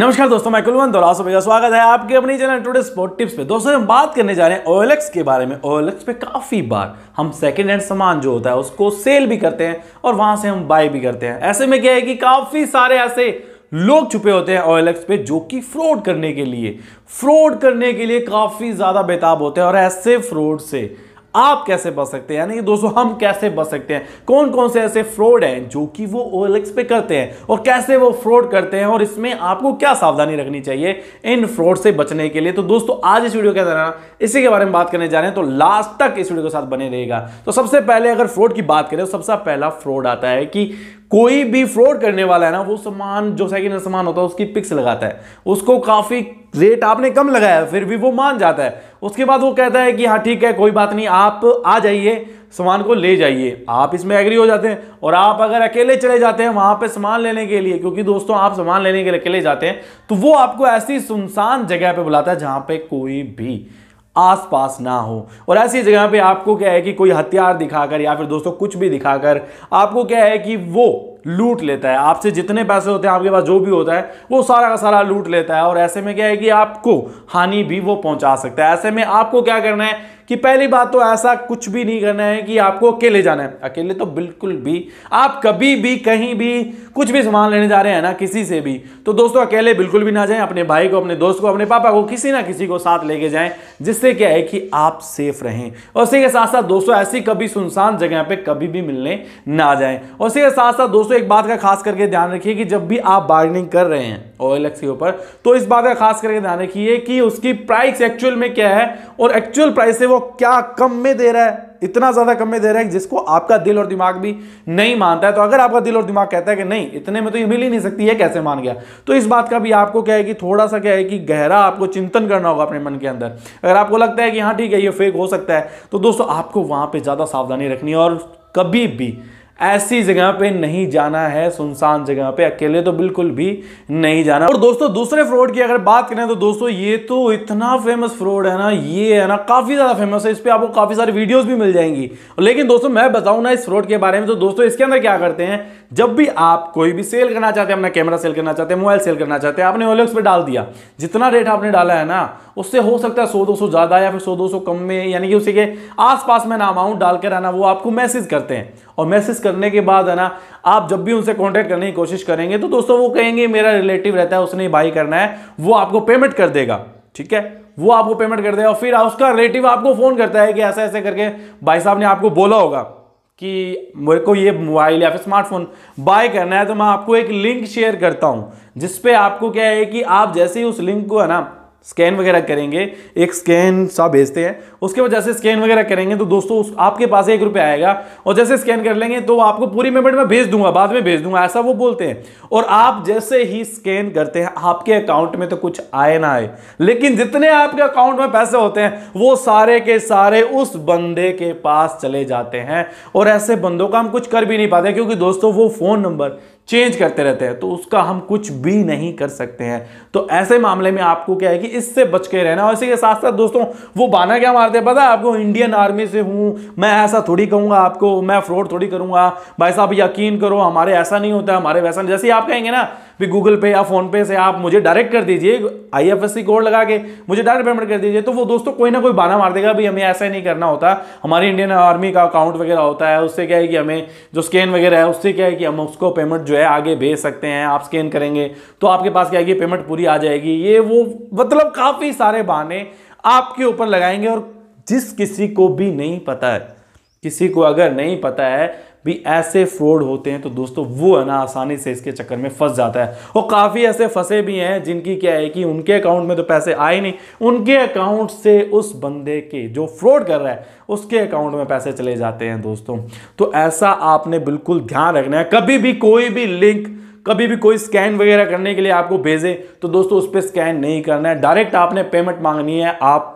नमस्कार दोस्तों मैं कुलवंत और आसो भैया स्वागत है आपके अपने चैनल टुडे स्पोर्ट टिप्स पे दोस्तों हम बात करने जा रहे हैं ओएलएक्स के बारे में ओएलएक्स पे काफ़ी बार हम सेकंड हैंड सामान जो होता है उसको सेल भी करते हैं और वहां से हम बाय भी करते हैं ऐसे में क्या है कि काफ़ी सारे ऐसे लोग छुपे होते हैं ओएलएक्स पे जो कि फ्रॉड करने के लिए फ्रॉड करने के लिए काफ़ी ज़्यादा बेताब होते हैं और ऐसे फ्रॉड से आप कैसे बच सकते हैं यानी कि दोस्तों हम कैसे बच सकते हैं कौन कौन से ऐसे फ्रॉड हैं जो कि वो ओ पे करते हैं और कैसे वो फ्रॉड करते हैं और इसमें आपको क्या सावधानी रखनी चाहिए इन फ्रॉड से बचने के लिए तो दोस्तों आज इस वीडियो के दौरान इसी के बारे में बात करने जा रहे हैं तो लास्ट तक इस वीडियो के साथ बने रहेगा तो सबसे पहले अगर फ्रॉड की बात करें तो सबसे पहला फ्रॉड आता है कि कोई भी फ्रॉड करने वाला है ना वो सामान जो सेकेंड हैंड सामान होता है उसकी पिक्स लगाता है उसको काफ़ी रेट आपने कम लगाया फिर भी वो मान जाता है उसके बाद वो कहता है कि हाँ ठीक है कोई बात नहीं आप आ जाइए सामान को ले जाइए आप इसमें एग्री हो जाते हैं और आप अगर अकेले चले जाते हैं वहां पे सामान लेने के लिए क्योंकि दोस्तों आप सामान लेने के लिए अकेले जाते हैं तो वो आपको ऐसी सुनसान जगह पे बुलाता है जहां पे कोई भी आसपास ना हो और ऐसी जगह पे आपको क्या है कि कोई हथियार दिखाकर या फिर दोस्तों कुछ भी दिखाकर आपको क्या है कि वो लूट लेता है आपसे जितने पैसे होते हैं आपके पास जो भी होता है वो सारा का सारा लूट लेता है और ऐसे में क्या है कि आपको हानि भी वो पहुंचा सकता है ऐसे में आपको क्या करना है कि पहली बात तो ऐसा कुछ भी नहीं करना है कि आपको अकेले जाना है अकेले तो बिल्कुल भी आप कभी भी कहीं भी कुछ भी सामान लेने जा रहे हैं ना किसी से भी तो दोस्तों अकेले बिल्कुल भी ना जाएं अपने भाई को अपने दोस्त को अपने पापा को किसी ना किसी को साथ लेके जाएं जिससे क्या है कि आप सेफ रहें और उसी के साथ साथ दोस्तों ऐसी कभी सुनसान जगह पे कभी भी मिलने ना जाएं और उसी के साथ साथ दोस्तों एक बात का खास करके ध्यान रखिए कि जब भी आप बार्गनिंग कर रहे हैं ओएलएक्स के ऊपर तो इस बात का खास करके ध्यान रखिए कि उसकी प्राइस एक्चुअल में क्या है और एक्चुअल प्राइस से वो क्या कम में दे रहा है इतना ज्यादा कम में दे रहा है जिसको आपका दिल और दिमाग भी नहीं मानता है तो अगर आपका दिल और दिमाग कहता है कि नहीं इतने में तो ये मिल ही नहीं सकती है कैसे मान गया तो इस बात का भी आपको क्या है कि थोड़ा सा क्या है कि गहरा आपको चिंतन करना होगा अपने मन के अंदर अगर आपको लगता है कि हाँ ठीक है ये फेक हो सकता है तो दोस्तों आपको वहां पर ज्यादा सावधानी रखनी है और कभी भी ऐसी जगह पे नहीं जाना है सुनसान जगह पे अकेले तो बिल्कुल भी नहीं जाना और दोस्तों दूसरे फ्रॉड की अगर बात करें तो दोस्तों ये तो इतना फेमस फ्रॉड है ना ये है ना काफ़ी ज़्यादा फेमस है इस पर आपको काफ़ी सारी वीडियोस भी मिल जाएंगी लेकिन दोस्तों मैं बताऊं ना इस फ्रॉड के बारे में तो दोस्तों इसके अंदर क्या करते हैं जब भी आप कोई भी सेल करना चाहते हैं अपना कैमरा सेल करना चाहते हैं मोबाइल सेल करना चाहते हैं आपने ओलेक्स पर डाल दिया जितना रेट आपने डाला है ना उससे हो सकता है सौ दो ज़्यादा या फिर सौ दो कम में यानी कि उसी के आसपास में ना अमाउंट डालकर है ना वो आपको मैसेज करते हैं और मैसेज करने के बाद है ना आप जब भी उनसे कांटेक्ट करने की कोशिश करेंगे तो दोस्तों वो कहेंगे मेरा रिलेटिव रहता है उसने बाई करना है वो आपको पेमेंट कर देगा ठीक है वो आपको पेमेंट कर देगा और फिर उसका रिलेटिव आपको फ़ोन करता है कि ऐसा ऐसे करके भाई साहब ने आपको बोला होगा कि मेरे को ये मोबाइल या फिर स्मार्टफोन बाय करना है तो मैं आपको एक लिंक शेयर करता हूँ जिसपे आपको क्या है कि आप जैसे ही उस लिंक को है ना स्कैन वगैरह करेंगे एक स्कैन सा भेजते हैं उसके बाद जैसे स्कैन वगैरह करेंगे तो दोस्तों आपके पास एक रुपया आएगा और जैसे स्कैन कर लेंगे तो आपको पूरी पेमेंट में भेज दूंगा बाद में भेज दूंगा ऐसा वो बोलते हैं और आप जैसे ही स्कैन करते हैं आपके अकाउंट में तो कुछ आए ना आए लेकिन जितने आपके अकाउंट में पैसे होते हैं वो सारे के सारे उस बंदे के पास चले जाते हैं और ऐसे बंदों का हम कुछ कर भी नहीं पाते क्योंकि दोस्तों वो फ़ोन नंबर चेंज करते रहते हैं तो उसका हम कुछ भी नहीं कर सकते हैं तो ऐसे मामले में आपको क्या है कि इससे बच के रहना और इसी के साथ साथ दोस्तों वो बाना क्या मारते हैं पता है आपको इंडियन आर्मी से हूँ मैं ऐसा थोड़ी कहूँगा आपको मैं फ्रॉड थोड़ी करूँगा भाई साहब यकीन करो हमारे ऐसा नहीं होता हमारे वैसा नहीं जैसे आप कहेंगे ना भी गूगल पे या फोनपे से आप मुझे डायरेक्ट कर दीजिए आईएफएससी कोड लगा के मुझे डायरेक्ट पेमेंट कर दीजिए तो वो दोस्तों कोई ना कोई बहाना मार देगा भाई हमें ऐसा ही नहीं करना होता हमारे इंडियन आर्मी का अकाउंट वगैरह होता है उससे क्या है कि हमें जो स्कैन वगैरह है उससे क्या है कि हम उसको पेमेंट जो है आगे भेज सकते हैं आप स्कैन करेंगे तो आपके पास क्या है कि पेमेंट पूरी आ जाएगी ये वो मतलब काफ़ी सारे बहाने आपके ऊपर लगाएंगे और जिस किसी को भी नहीं पता है किसी को अगर नहीं पता है भी ऐसे फ्रॉड होते हैं तो दोस्तों वो है ना आसानी से इसके चक्कर में फंस जाता है और काफ़ी ऐसे फंसे भी हैं जिनकी क्या है कि उनके अकाउंट में तो पैसे आए नहीं उनके अकाउंट से उस बंदे के जो फ्रॉड कर रहा है उसके अकाउंट में पैसे चले जाते हैं दोस्तों तो ऐसा आपने बिल्कुल ध्यान रखना है कभी भी कोई भी लिंक कभी भी कोई स्कैन वगैरह करने के लिए आपको भेजे तो दोस्तों उस पर स्कैन नहीं करना है डायरेक्ट आपने पेमेंट मांगनी है आप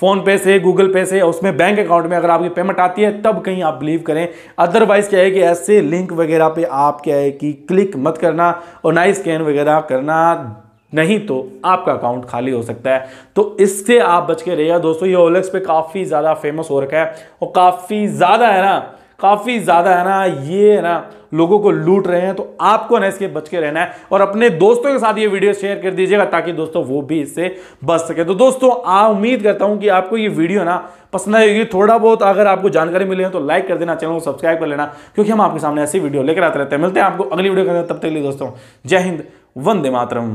फोन पे से गूगल पे से उसमें बैंक अकाउंट में अगर आपकी पेमेंट आती है तब कहीं आप बिलीव करें अदरवाइज क्या है कि ऐसे लिंक वगैरह पे आप क्या है कि क्लिक मत करना और ना ही स्कैन वगैरह करना नहीं तो आपका अकाउंट खाली हो सकता है तो इससे आप बच के रहिएगा दोस्तों ये ओलेक्स पे काफ़ी ज़्यादा फेमस हो रखा है और काफ़ी ज़्यादा है ना काफ़ी ज़्यादा है ना ये है ना लोगों को लूट रहे हैं तो आपको ना इसके बच के रहना है और अपने दोस्तों के साथ ये वीडियो शेयर कर दीजिएगा ताकि दोस्तों वो भी इससे बच सके तो दोस्तों आ उम्मीद करता हूं कि आपको ये वीडियो ना पसंद आएगी थोड़ा बहुत अगर आपको जानकारी मिले तो लाइक कर देना चैनल को सब्सक्राइब कर लेना क्योंकि हम आपके सामने ऐसी वीडियो लेकर आते रहते हैं मिलते हैं आपको अगली वीडियो के साथ तब तक लिए दोस्तों जय हिंद वंदे मातरम